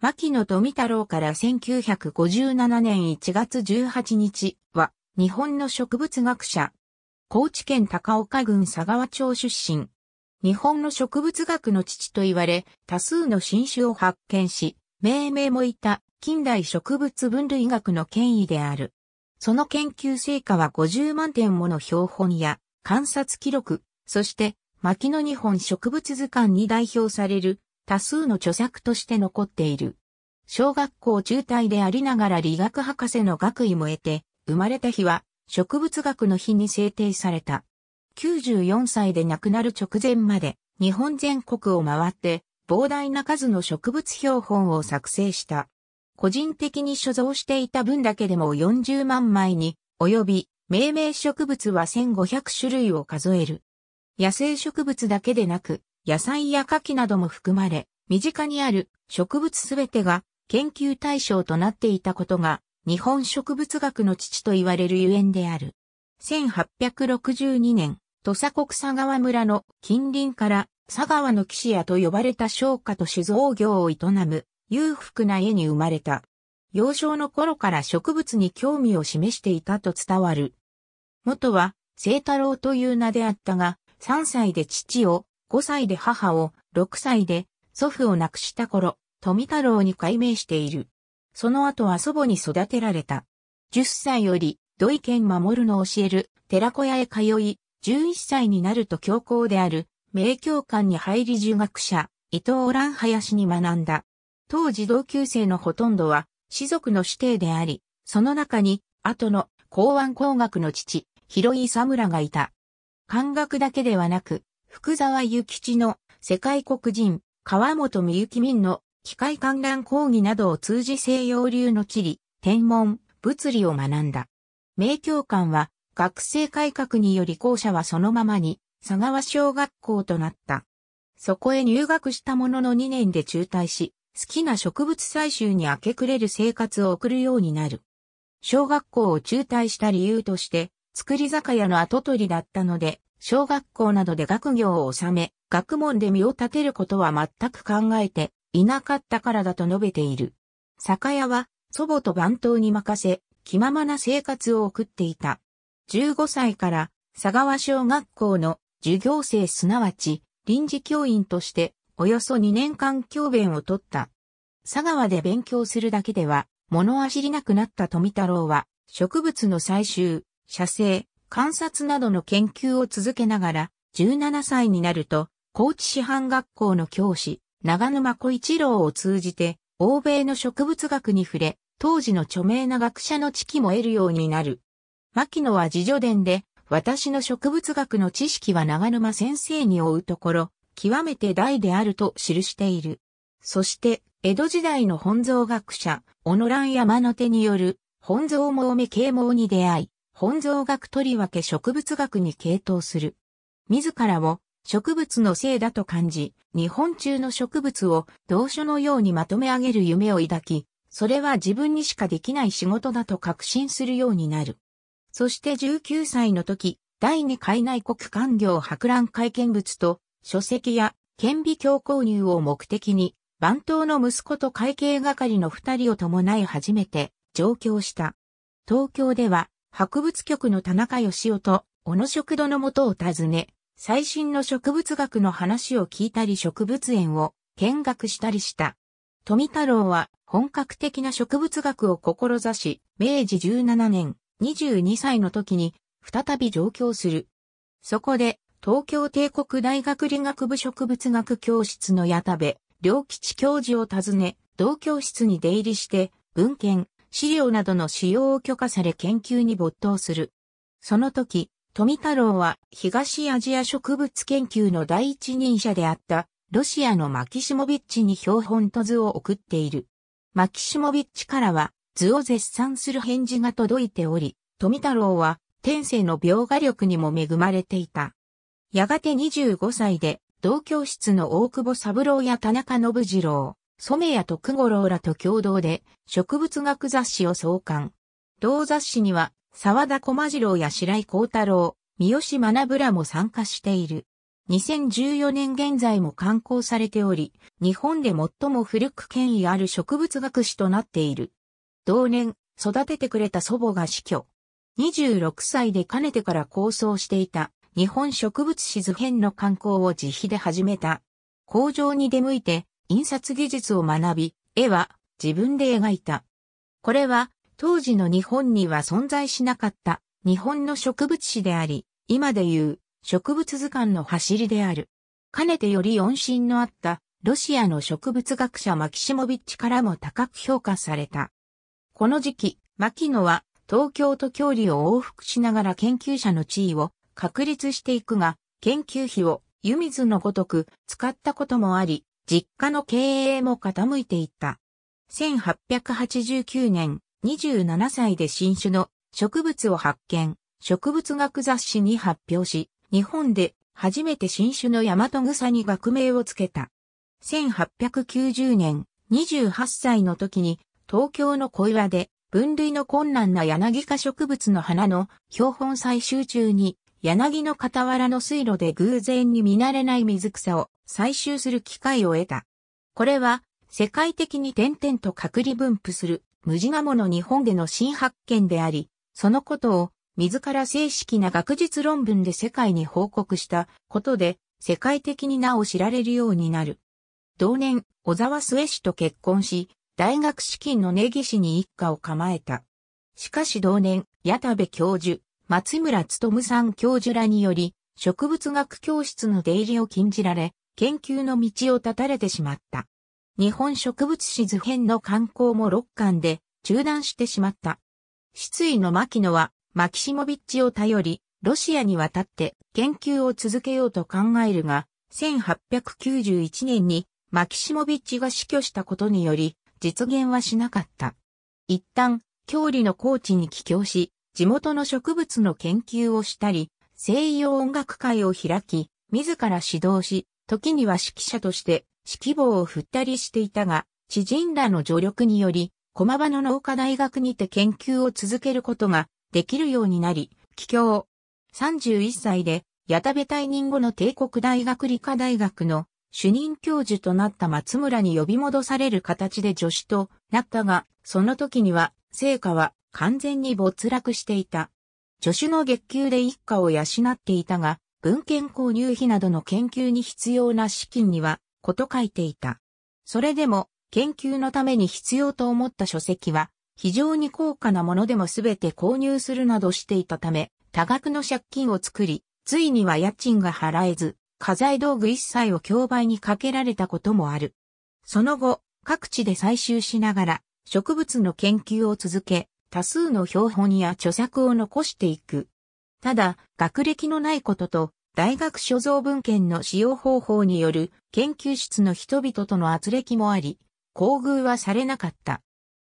牧野富太郎から1957年1月18日は、日本の植物学者。高知県高岡郡佐川町出身。日本の植物学の父と言われ、多数の新種を発見し、命名もいた近代植物分類学の権威である。その研究成果は50万点もの標本や観察記録、そして牧野日本植物図鑑に代表される多数の著作として残っている。小学校中退でありながら理学博士の学位も得て、生まれた日は植物学の日に制定された。94歳で亡くなる直前まで日本全国を回って膨大な数の植物標本を作成した。個人的に所蔵していた分だけでも40万枚に及び命名植物は1500種類を数える。野生植物だけでなく、野菜や牡蠣なども含まれ、身近にある植物すべてが研究対象となっていたことが、日本植物学の父と言われるゆえんである。1862年、土佐国佐川村の近隣から佐川の騎士屋と呼ばれた商家と酒造業を営む裕福な家に生まれた。幼少の頃から植物に興味を示していたと伝わる。元は、清太郎という名であったが、3歳で父を5歳で母を、6歳で祖父を亡くした頃、富太郎に改名している。その後は祖母に育てられた。10歳より土井健守の教える寺子屋へ通い、11歳になると教皇である名教館に入り儒学者、伊藤蘭林に学んだ。当時同級生のほとんどは、士族の指定であり、その中に、後の公安工学の父、広井佐村がいた。漢学だけではなく、福沢諭吉の世界国人、川本美幸民の機械観覧講義などを通じ西洋流の地理、天文、物理を学んだ。明教館は学生改革により校舎はそのままに佐川小学校となった。そこへ入学したものの2年で中退し、好きな植物採集に明け暮れる生活を送るようになる。小学校を中退した理由として、作り酒屋の跡取りだったので、小学校などで学業を収め、学問で身を立てることは全く考えていなかったからだと述べている。酒屋は祖母と番頭に任せ、気ままな生活を送っていた。15歳から佐川小学校の授業生すなわち臨時教員としておよそ2年間教鞭を取った。佐川で勉強するだけでは物は知りなくなった富太郎は植物の採集、写生、観察などの研究を続けながら、17歳になると、高知師範学校の教師、長沼小一郎を通じて、欧米の植物学に触れ、当時の著名な学者の知識も得るようになる。牧野は自助伝で、私の植物学の知識は長沼先生に追うところ、極めて大であると記している。そして、江戸時代の本草学者、小野蘭山の手による、本草盲目啓蒙に出会い、本草学とりわけ植物学に傾倒する。自らを植物のせいだと感じ、日本中の植物を同書のようにまとめ上げる夢を抱き、それは自分にしかできない仕事だと確信するようになる。そして19歳の時、第2海内国官業博覧会見物と書籍や顕微鏡購入を目的に、番頭の息子と会計係の二人を伴い初めて上京した。東京では博物局の田中義夫と、小野食堂の元を訪ね、最新の植物学の話を聞いたり植物園を見学したりした。富太郎は本格的な植物学を志し、明治17年22歳の時に再び上京する。そこで東京帝国大学理学部植物学教室の矢田部良吉教授を訪ね、同教室に出入りして文献、資料などの使用を許可され研究に没頭する。その時、富太郎は東アジア植物研究の第一人者であったロシアのマキシモビッチに標本と図を送っている。マキシモビッチからは図を絶賛する返事が届いており、富太郎は天性の描画力にも恵まれていた。やがて25歳で同教室の大久保三郎や田中信次郎、染谷徳五郎らと共同で植物学雑誌を創刊。同雑誌には沢田駒次郎や白井幸太郎、三好学らも参加している。2014年現在も刊行されており、日本で最も古く権威ある植物学誌となっている。同年、育ててくれた祖母が死去。26歳でかねてから構想していた日本植物史図編の刊行を自費で始めた。工場に出向いて印刷技術を学び、絵は自分で描いた。これは当時の日本には存在しなかった日本の植物史であり、今でいう植物図鑑の走りである。かねてより音信のあったロシアの植物学者マキシモビッチからも高く評価された。この時期、牧野は東京と距離を往復しながら研究者の地位を確立していくが、研究費を湯水のごとく使ったこともあり、実家の経営も傾いていった。1889年、27歳で新種の植物を発見、植物学雑誌に発表し、日本で初めて新種のヤマトグサに学名をつけた。1890年、28歳の時に東京の小岩で分類の困難な柳科植物の花の標本採集中に柳の傍らの水路で偶然に見慣れない水草を採集する機会を得た。これは、世界的に点々と隔離分布するムジガモの日本での新発見であり、そのことを自ら正式な学術論文で世界に報告したことで世界的に名を知られるようになる。同年、小沢末氏と結婚し、大学資金の根岸に一家を構えた。しかし同年、矢田部教授、松村むさん教授らにより、植物学教室の出入りを禁じられ、研究の道を断たれてしまった。日本植物史図編の刊行も6巻で中断してしまった。失意の牧野は、マキシモビッチを頼り、ロシアに渡って研究を続けようと考えるが、1891年にマキシモビッチが死去したことにより、実現はしなかった。一旦、郷里の高地に帰郷し、地元の植物の研究をしたり、西洋音楽会を開き、自ら指導し、時には指揮者として指揮棒を振ったりしていたが、知人らの助力により、駒場の農科大学にて研究を続けることができるようになり、帰郷。31歳で、矢田部退任後の帝国大学理科大学の主任教授となった松村に呼び戻される形で助手となったが、その時には、成果は完全に没落していた。助手の月給で一家を養っていたが、文献購入費などの研究に必要な資金には、こと書いていた。それでも、研究のために必要と思った書籍は、非常に高価なものでもすべて購入するなどしていたため、多額の借金を作り、ついには家賃が払えず、家財道具一切を競売にかけられたこともある。その後、各地で採集しながら、植物の研究を続け、多数の標本や著作を残していく。ただ、学歴のないことと、大学所蔵文献の使用方法による研究室の人々との圧力もあり、厚遇はされなかった。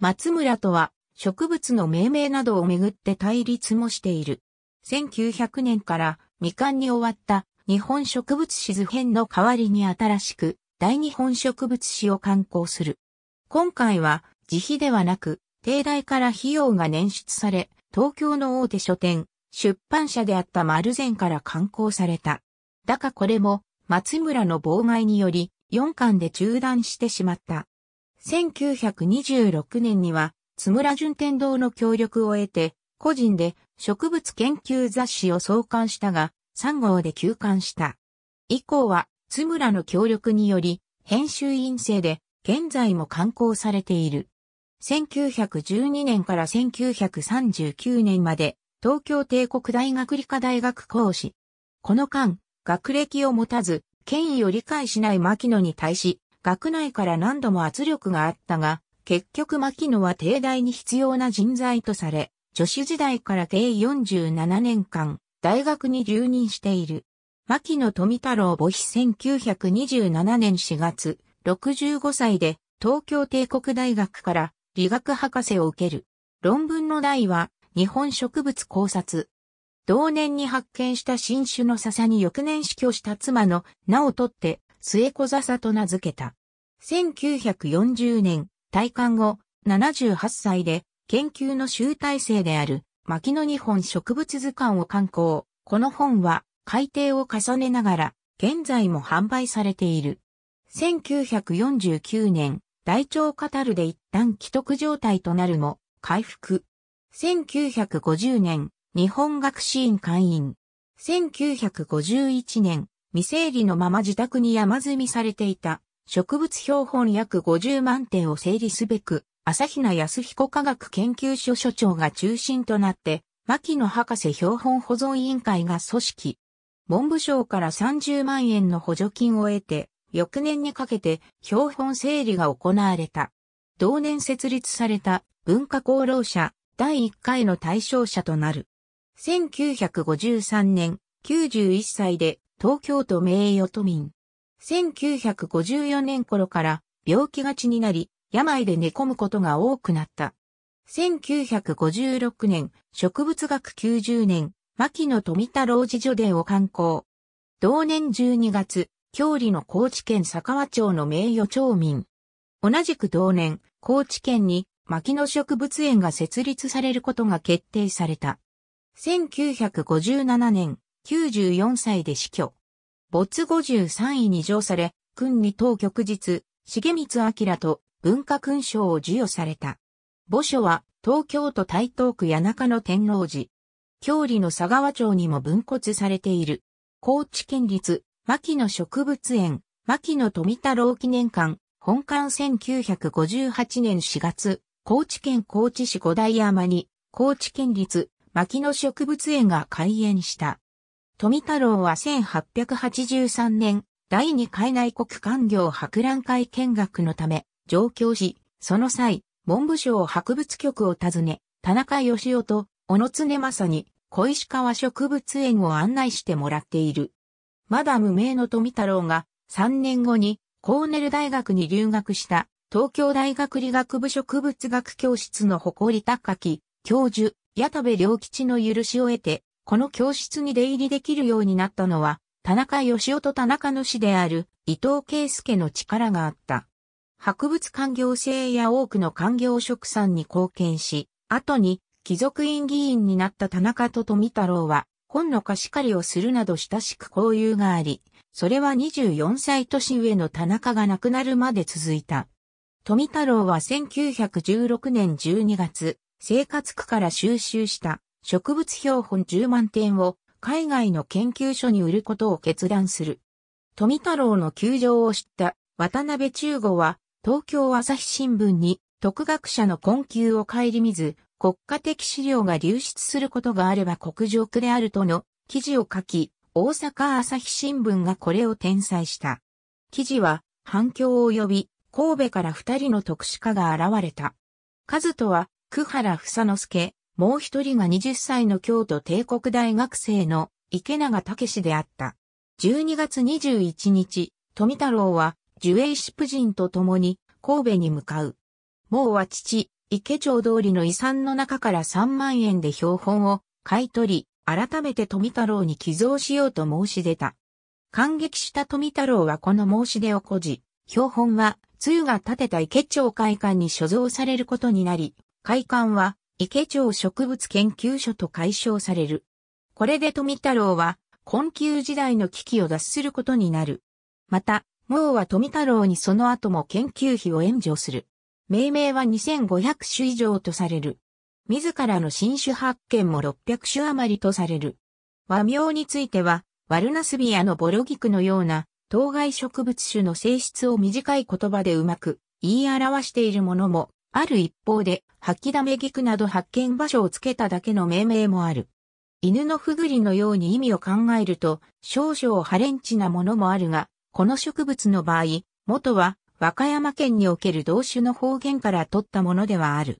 松村とは植物の命名などをめぐって対立もしている。1900年から未完に終わった日本植物史図編の代わりに新しく大日本植物史を刊行する。今回は自費ではなく帝大から費用が捻出され、東京の大手書店、出版社であった丸善から刊行された。だがこれも、松村の妨害により、4巻で中断してしまった。1926年には、津村順天堂の協力を得て、個人で植物研究雑誌を創刊したが、3号で休刊した。以降は、津村の協力により、編集院生で、現在も刊行されている。1912年から1939年まで東京帝国大学理科大学講師。この間、学歴を持たず、権威を理解しない牧野に対し、学内から何度も圧力があったが、結局牧野は帝大に必要な人材とされ、女子時代から計47年間、大学に留任している。牧野富太郎母子1927年4月、65歳で東京帝国大学から理学博士を受ける。論文の題は、日本植物考察。同年に発見した新種の笹に翌年死去した妻の名をとって、末子笹と名付けた。1940年、退官後、78歳で、研究の集大成である、牧野日本植物図鑑を刊行。この本は、改訂を重ねながら、現在も販売されている。1949年、大腸カタルで一難既得状態となるも、回復。1950年、日本学士院会員。1951年、未整理のまま自宅に山積みされていた植物標本約50万点を整理すべく、朝比奈康彦科学研究所所長が中心となって、牧野博士標本保存委員会が組織。文部省から30万円の補助金を得て、翌年にかけて標本整理が行われた。同年設立された文化功労者第1回の対象者となる。1953年、91歳で東京都名誉都民。1954年頃から病気がちになり、病で寝込むことが多くなった。1956年、植物学90年、牧野富太郎寺助伝を刊行。同年12月、郷里の高知県佐川町の名誉町民。同じく同年、高知県に牧野植物園が設立されることが決定された。1957年、94歳で死去。没53位に上され、君に当局日、重光明と文化勲章を授与された。墓所は東京都台東区谷中の天王寺。郷里の佐川町にも分骨されている。高知県立牧野植物園、牧野富太郎記念館、本館1958年4月、高知県高知市五大山に、高知県立牧野植物園が開園した。富太郎は1883年、第2海内国官業博覧会見学のため、上京し、その際、文部省博物局を訪ね、田中義夫と小野常正に小石川植物園を案内してもらっている。まだ無名の富太郎が3年後にコーネル大学に留学した東京大学理学部植物学教室の誇り高き教授、矢田部良吉の許しを得て、この教室に出入りできるようになったのは、田中義夫と田中の死である伊藤圭介の力があった。博物館行政や多くの官業職産に貢献し、後に貴族院議員になった田中と富太郎は、本の貸し借りをするなど親しく交友があり、それは24歳年上の田中が亡くなるまで続いた。富太郎は1916年12月、生活区から収集した植物標本10万点を海外の研究所に売ることを決断する。富太郎の窮状を知った渡辺中吾は東京朝日新聞に特学者の困窮を顧みず国家的資料が流出することがあれば国上区であるとの記事を書き大阪朝日新聞がこれを転載した。記事は反響を呼び、神戸から二人の特殊家が現れた。カズとは、久原房之助、もう一人が20歳の京都帝国大学生の池永武であった。12月21日、富太郎は、ジュエイシプ人と共に神戸に向かう。もうは父、池町通りの遺産の中から3万円で標本を買い取り、改めて富太郎に寄贈しようと申し出た。感激した富太郎はこの申し出を誇じ、標本は、ゆが建てた池町会館に所蔵されることになり、会館は池町植物研究所と解消される。これで富太郎は、困窮時代の危機を脱することになる。また、毛は富太郎にその後も研究費を援助する。命名は2500種以上とされる。自らの新種発見も600種余りとされる。和名については、ワルナスビアのボロギクのような、当該植物種の性質を短い言葉でうまく言い表しているものも、ある一方で、吐きだめクなど発見場所をつけただけの命名もある。犬のふぐりのように意味を考えると、少々ハレンチなものもあるが、この植物の場合、元は和歌山県における同種の方言から取ったものではある。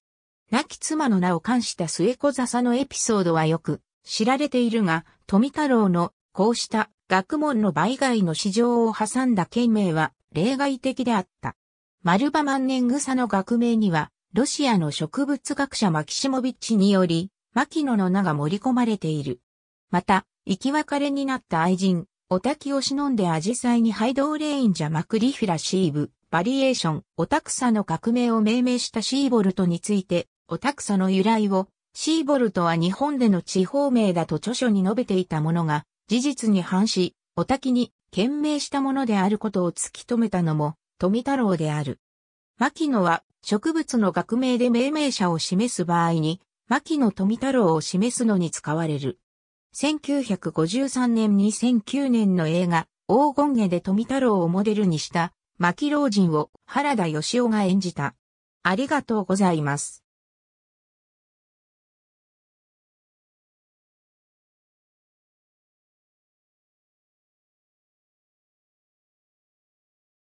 亡き妻の名を冠した末子座佐のエピソードはよく知られているが、富太郎のこうした学問の売買の市場を挟んだ県名は例外的であった。マルバ万年草の学名には、ロシアの植物学者マキシモビッチにより、牧野の名が盛り込まれている。また、生き別れになった愛人、オタキを忍んでアジサイにハイドーレインジャマクリフィラシーブ、バリエーション、オタクサの革命を命名したシーボルトについて、オタクサの由来を、シーボルトは日本での地方名だと著書に述べていたものが、事実に反し、オタキに懸命したものであることを突き止めたのも、富太郎である。牧野は、植物の学名で命名者を示す場合に、牧野富太郎を示すのに使われる。1953年に2009年の映画、黄金家で富太郎をモデルにした、牧老人を原田義雄が演じた。ありがとうございます。